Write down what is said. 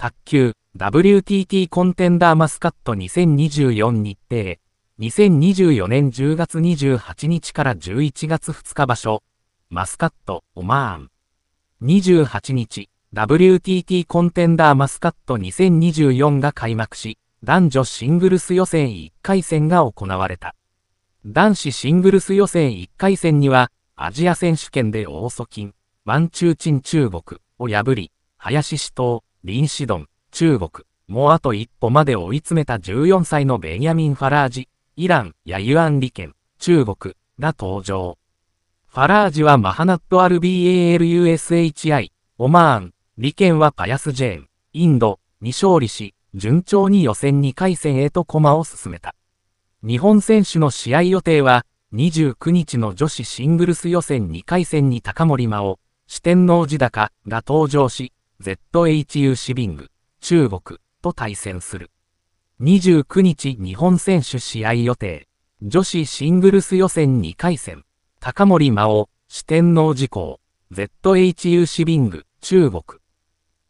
卓球 WTT コンテンダーマスカット2024日程2024年10月28日から11月2日場所マスカットオマーン28日 WTT コンテンダーマスカット2024が開幕し男女シングルス予選1回戦が行われた男子シングルス予選1回戦にはアジア選手権で大祖金ワンチューチン中国を破り林氏党リンシドン、中国、もうあと一歩まで追い詰めた14歳のベンヤミン・ファラージ、イランやユアンリケン、中国が登場。ファラージはマハナットアル・ b a l u s h i オマーン、リケンはパヤス・ジェーン、インドに勝利し、順調に予選2回戦へと駒を進めた。日本選手の試合予定は、29日の女子シングルス予選2回戦に高森真央、四天王寺高が登場し、ZHU シビング、中国と対戦する。29日日本選手試合予定。女子シングルス予選2回戦。高森真央、四天王事項、ZHU シビング、中国。